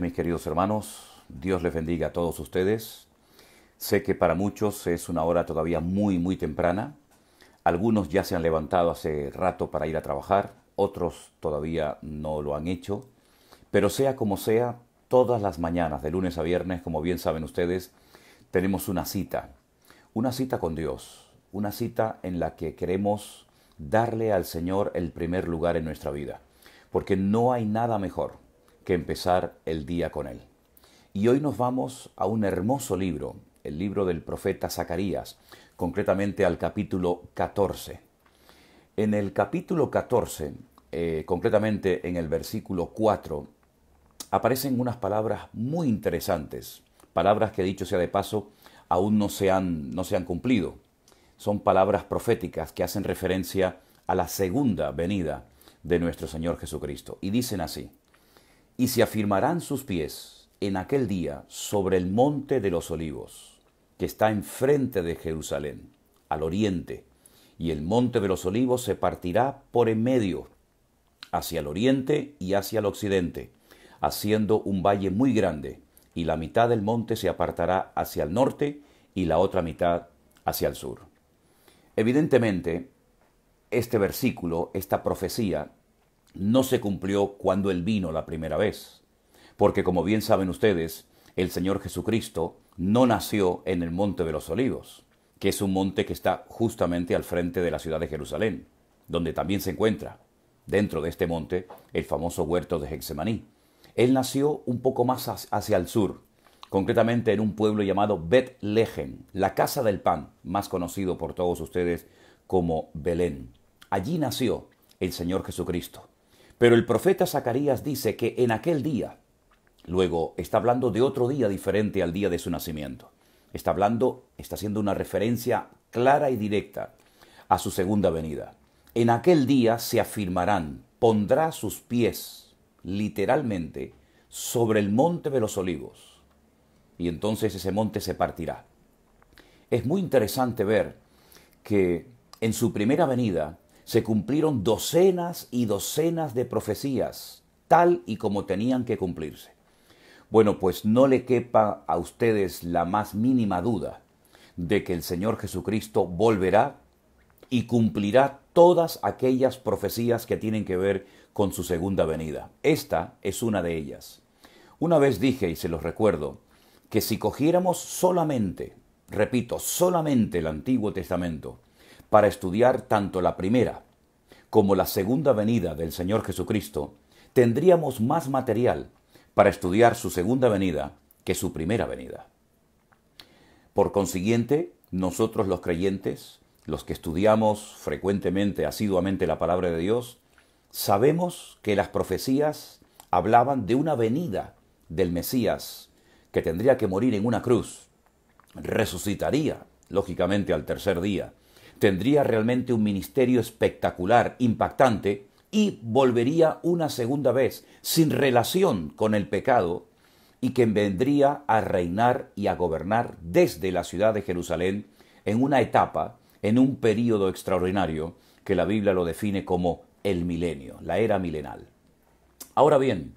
mis queridos hermanos, Dios les bendiga a todos ustedes. Sé que para muchos es una hora todavía muy, muy temprana. Algunos ya se han levantado hace rato para ir a trabajar, otros todavía no lo han hecho. Pero sea como sea, todas las mañanas, de lunes a viernes, como bien saben ustedes, tenemos una cita. Una cita con Dios, una cita en la que queremos darle al Señor el primer lugar en nuestra vida. Porque no hay nada mejor que empezar el día con él. Y hoy nos vamos a un hermoso libro, el libro del profeta Zacarías, concretamente al capítulo 14. En el capítulo 14, eh, concretamente en el versículo 4, aparecen unas palabras muy interesantes, palabras que dicho sea de paso, aún no se han, no se han cumplido. Son palabras proféticas que hacen referencia a la segunda venida de nuestro Señor Jesucristo. Y dicen así, y se afirmarán sus pies en aquel día sobre el monte de los olivos, que está enfrente de Jerusalén, al oriente, y el monte de los olivos se partirá por en medio, hacia el oriente y hacia el occidente, haciendo un valle muy grande, y la mitad del monte se apartará hacia el norte y la otra mitad hacia el sur. Evidentemente, este versículo, esta profecía, no se cumplió cuando Él vino la primera vez. Porque como bien saben ustedes, el Señor Jesucristo no nació en el Monte de los Olivos, que es un monte que está justamente al frente de la ciudad de Jerusalén, donde también se encuentra, dentro de este monte, el famoso huerto de Hexemaní. Él nació un poco más hacia el sur, concretamente en un pueblo llamado lehen la casa del pan, más conocido por todos ustedes como Belén. Allí nació el Señor Jesucristo. Pero el profeta Zacarías dice que en aquel día, luego está hablando de otro día diferente al día de su nacimiento. Está hablando, está haciendo una referencia clara y directa a su segunda venida. En aquel día se afirmarán, pondrá sus pies, literalmente, sobre el monte de los olivos. Y entonces ese monte se partirá. Es muy interesante ver que en su primera venida se cumplieron docenas y docenas de profecías, tal y como tenían que cumplirse. Bueno, pues no le quepa a ustedes la más mínima duda de que el Señor Jesucristo volverá y cumplirá todas aquellas profecías que tienen que ver con su segunda venida. Esta es una de ellas. Una vez dije, y se los recuerdo, que si cogiéramos solamente, repito, solamente el Antiguo Testamento, para estudiar tanto la primera como la segunda venida del Señor Jesucristo, tendríamos más material para estudiar su segunda venida que su primera venida. Por consiguiente, nosotros los creyentes, los que estudiamos frecuentemente, asiduamente la palabra de Dios, sabemos que las profecías hablaban de una venida del Mesías que tendría que morir en una cruz, resucitaría, lógicamente, al tercer día, tendría realmente un ministerio espectacular, impactante, y volvería una segunda vez, sin relación con el pecado, y que vendría a reinar y a gobernar desde la ciudad de Jerusalén en una etapa, en un periodo extraordinario, que la Biblia lo define como el milenio, la era milenal. Ahora bien,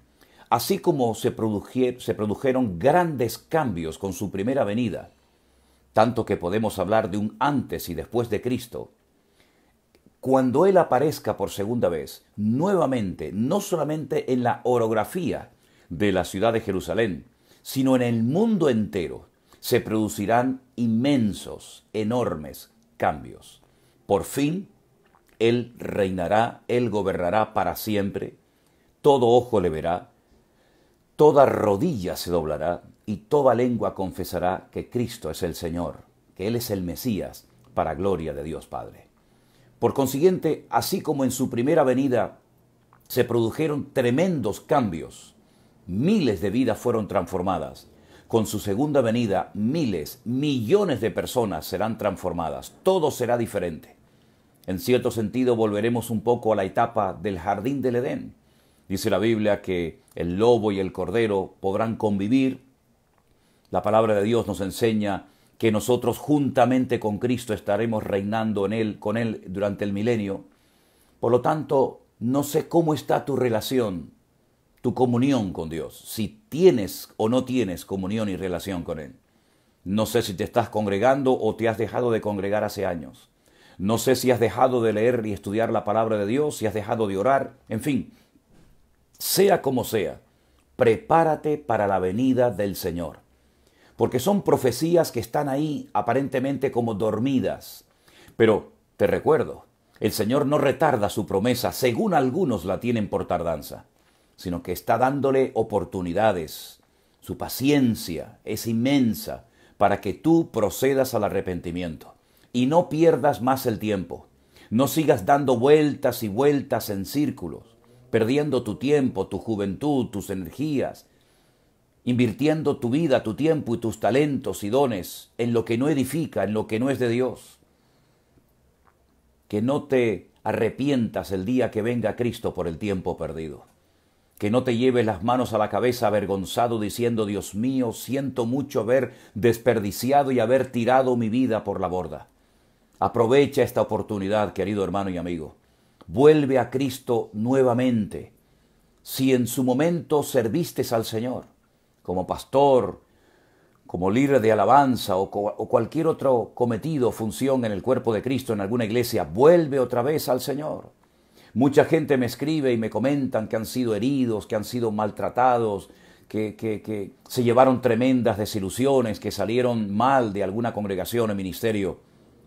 así como se, produjeron grandes cambios con su primera venida, tanto que podemos hablar de un antes y después de Cristo, cuando Él aparezca por segunda vez, nuevamente, no solamente en la orografía de la ciudad de Jerusalén, sino en el mundo entero, se producirán inmensos, enormes cambios. Por fin, Él reinará, Él gobernará para siempre, todo ojo le verá, toda rodilla se doblará, y toda lengua confesará que Cristo es el Señor, que Él es el Mesías, para gloria de Dios Padre. Por consiguiente, así como en su primera venida se produjeron tremendos cambios, miles de vidas fueron transformadas, con su segunda venida miles, millones de personas serán transformadas, todo será diferente. En cierto sentido volveremos un poco a la etapa del jardín del Edén. Dice la Biblia que el lobo y el cordero podrán convivir la palabra de Dios nos enseña que nosotros juntamente con Cristo estaremos reinando en él, con él durante el milenio. Por lo tanto, no sé cómo está tu relación, tu comunión con Dios, si tienes o no tienes comunión y relación con él. No sé si te estás congregando o te has dejado de congregar hace años. No sé si has dejado de leer y estudiar la palabra de Dios, si has dejado de orar, en fin. Sea como sea, prepárate para la venida del Señor porque son profecías que están ahí aparentemente como dormidas. Pero te recuerdo, el Señor no retarda su promesa, según algunos la tienen por tardanza, sino que está dándole oportunidades. Su paciencia es inmensa para que tú procedas al arrepentimiento y no pierdas más el tiempo. No sigas dando vueltas y vueltas en círculos, perdiendo tu tiempo, tu juventud, tus energías, invirtiendo tu vida, tu tiempo y tus talentos y dones en lo que no edifica, en lo que no es de Dios. Que no te arrepientas el día que venga Cristo por el tiempo perdido. Que no te lleves las manos a la cabeza avergonzado diciendo, Dios mío, siento mucho haber desperdiciado y haber tirado mi vida por la borda. Aprovecha esta oportunidad, querido hermano y amigo. Vuelve a Cristo nuevamente. Si en su momento serviste al Señor, como pastor, como líder de alabanza o, cualquier otro cometido o función en el cuerpo de Cristo en alguna iglesia, vuelve otra vez al Señor. Mucha gente me escribe y me comentan que han sido heridos, que han sido maltratados, que, que, se llevaron tremendas desilusiones, que salieron mal de alguna congregación o ministerio.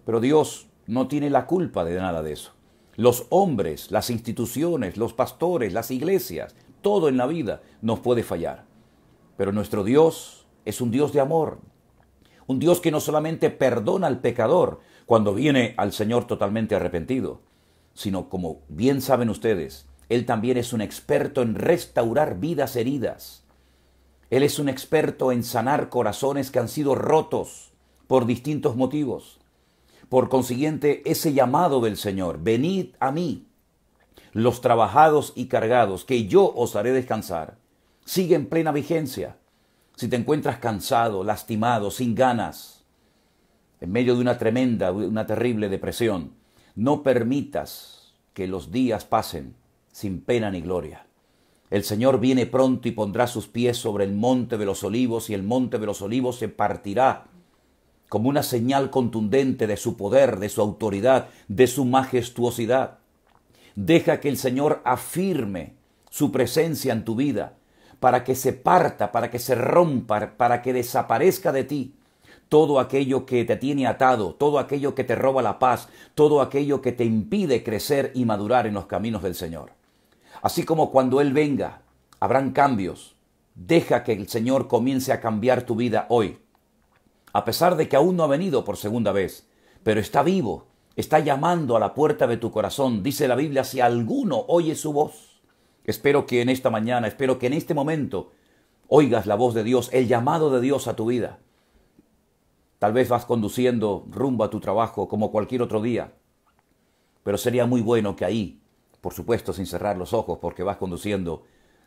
Pero Dios no tiene la culpa de nada de eso. Los hombres, las instituciones, los pastores, las iglesias, todo en la vida nos puede fallar. Pero nuestro Dios es un Dios de amor, un Dios que no solamente perdona al pecador cuando viene al Señor totalmente arrepentido, sino como bien saben ustedes, Él también es un experto en restaurar vidas heridas. Él es un experto en sanar corazones que han sido rotos por distintos motivos. Por consiguiente, ese llamado del Señor, venid a mí, los trabajados y cargados, que yo os haré descansar, sigue en plena vigencia. Si te encuentras cansado, lastimado, sin ganas, en medio de una tremenda, una terrible depresión, no permitas que los días pasen sin pena ni gloria. El Señor viene pronto y pondrá sus pies sobre el monte de los olivos y el monte de los olivos se partirá como una señal contundente de su poder, de su autoridad, de su majestuosidad. Deja que el Señor afirme su presencia en tu vida para que se parta, para que se rompa, para que desaparezca de ti todo aquello que te tiene atado, todo aquello que te roba la paz, todo aquello que te impide crecer y madurar en los caminos del Señor. Así como cuando Él venga, habrán cambios. Deja que el Señor comience a cambiar tu vida hoy. A pesar de que aún no ha venido por segunda vez, pero está vivo, está llamando a la puerta de tu corazón. Dice la Biblia, si alguno oye su voz Espero que en esta mañana, espero que en este momento oigas la voz de Dios, el llamado de Dios a tu vida. Tal vez vas conduciendo rumbo a tu trabajo como cualquier otro día, pero sería muy bueno que ahí, por supuesto sin cerrar los ojos porque vas conduciendo,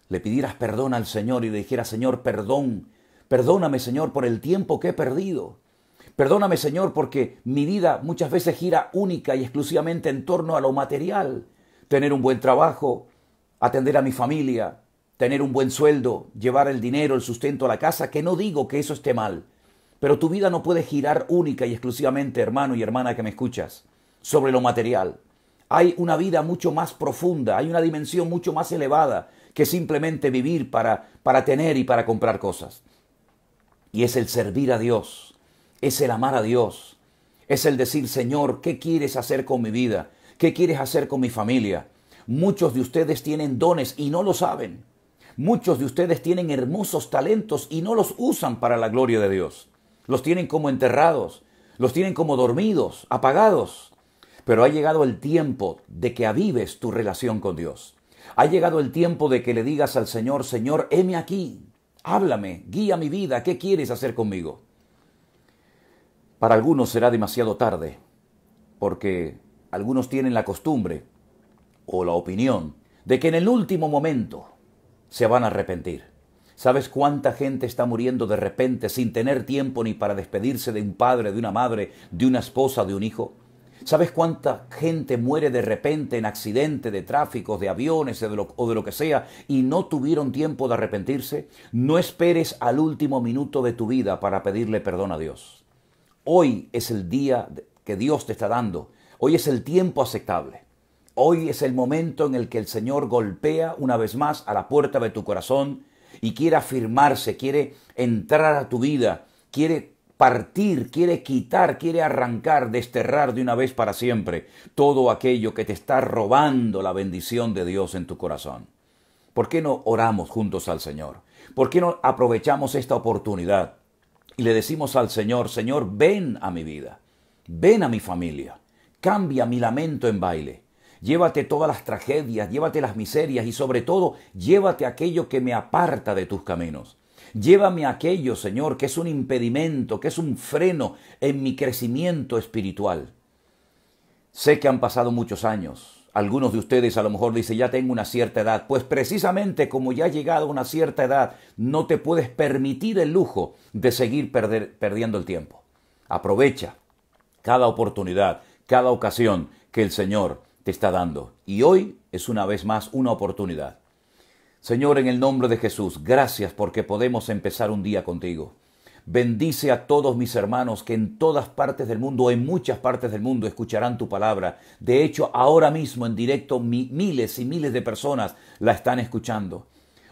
le pidieras perdón al Señor y le dijeras, Señor, perdón, perdóname Señor por el tiempo que he perdido. Perdóname Señor porque mi vida muchas veces gira única y exclusivamente en torno a lo material. Tener un buen trabajo, atender a mi familia, tener un buen sueldo, llevar el dinero, el sustento a la casa, que no digo que eso esté mal, pero tu vida no puede girar única y exclusivamente, hermano y hermana que me escuchas, sobre lo material. Hay una vida mucho más profunda, hay una dimensión mucho más elevada que simplemente vivir para, para tener y para comprar cosas. Y es el servir a Dios, es el amar a Dios, es el decir, Señor, ¿qué quieres hacer con mi vida? ¿Qué quieres hacer con mi familia? Muchos de ustedes tienen dones y no lo saben. Muchos de ustedes tienen hermosos talentos y no los usan para la gloria de Dios. Los tienen como enterrados, los tienen como dormidos, apagados. Pero ha llegado el tiempo de que avives tu relación con Dios. Ha llegado el tiempo de que le digas al Señor, Señor, heme aquí, háblame, guía mi vida, ¿qué quieres hacer conmigo? Para algunos será demasiado tarde, porque algunos tienen la costumbre o la opinión de que en el último momento se van a arrepentir. ¿Sabes cuánta gente está muriendo de repente sin tener tiempo ni para despedirse de un padre, de una madre, de una esposa, de un hijo? ¿Sabes cuánta gente muere de repente en accidente de tráfico, de aviones o de lo que sea y no tuvieron tiempo de arrepentirse? No esperes al último minuto de tu vida para pedirle perdón a Dios. Hoy es el día que Dios te está dando. Hoy es el tiempo aceptable. Hoy es el momento en el que el Señor golpea una vez más a la puerta de tu corazón y quiere afirmarse, quiere entrar a tu vida, quiere partir, quiere quitar, quiere arrancar, desterrar de una vez para siempre todo aquello que te está robando la bendición de Dios en tu corazón. ¿Por qué no oramos juntos al Señor? ¿Por qué no aprovechamos esta oportunidad y le decimos al Señor, Señor, ven a mi vida, ven a mi familia, cambia mi lamento en baile? llévate todas las tragedias, llévate las miserias y sobre todo llévate aquello que me aparta de tus caminos. Llévame aquello, Señor, que es un impedimento, que es un freno en mi crecimiento espiritual. Sé que han pasado muchos años. Algunos de ustedes a lo mejor dicen, ya tengo una cierta edad. Pues precisamente como ya ha llegado a una cierta edad, no te puedes permitir el lujo de seguir perdiendo el tiempo. Aprovecha cada oportunidad, cada ocasión que el Señor te está dando. Y hoy es una vez más una oportunidad. Señor, en el nombre de Jesús, gracias porque podemos empezar un día contigo. Bendice a todos mis hermanos que en todas partes del mundo, en muchas partes del mundo, escucharán tu palabra. De hecho, ahora mismo en directo miles y miles de personas la están escuchando.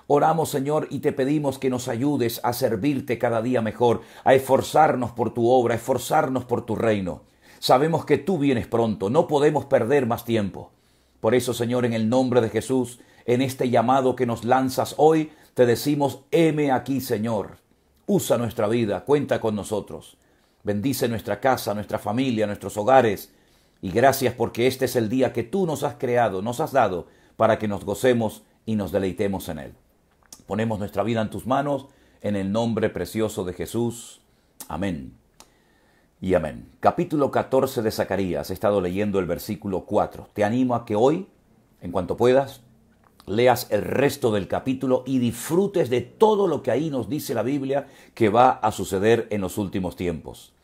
Oramos, Señor, y te pedimos que nos ayudes a servirte cada día mejor, a esforzarnos por tu obra, a esforzarnos por tu reino. Sabemos que tú vienes pronto, no podemos perder más tiempo. Por eso, Señor, en el nombre de Jesús, en este llamado que nos lanzas hoy, te decimos, heme aquí, Señor. Usa nuestra vida, cuenta con nosotros. Bendice nuestra casa, nuestra familia, nuestros hogares. Y gracias porque este es el día que tú nos has creado, nos has dado, para que nos gocemos y nos deleitemos en él. Ponemos nuestra vida en tus manos, en el nombre precioso de Jesús. Amén y amén. Capítulo 14 de Zacarías. He estado leyendo el versículo 4. Te animo a que hoy, en cuanto puedas, leas el resto del capítulo y disfrutes de todo lo que ahí nos dice la Biblia que va a suceder en los últimos tiempos.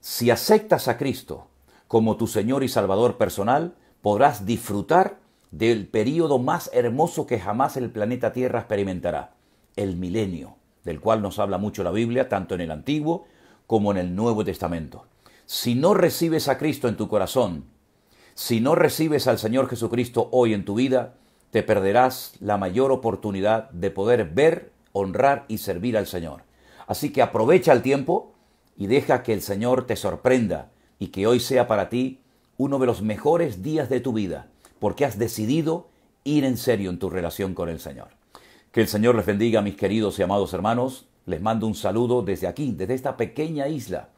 Si aceptas a Cristo como tu Señor y Salvador personal, podrás disfrutar del período más hermoso que jamás el planeta Tierra experimentará, el milenio, del cual nos habla mucho la Biblia, tanto en el Antiguo como en el Nuevo Testamento. Si no recibes a Cristo en tu corazón, si no recibes al Señor Jesucristo hoy en tu vida, te perderás la mayor oportunidad de poder ver, honrar y servir al Señor. Así que aprovecha el tiempo y deja que el Señor te sorprenda y que hoy sea para ti uno de los mejores días de tu vida, porque has decidido ir en serio en tu relación con el Señor. Que el Señor les bendiga, mis queridos y amados hermanos. Les mando un saludo desde aquí, desde esta pequeña isla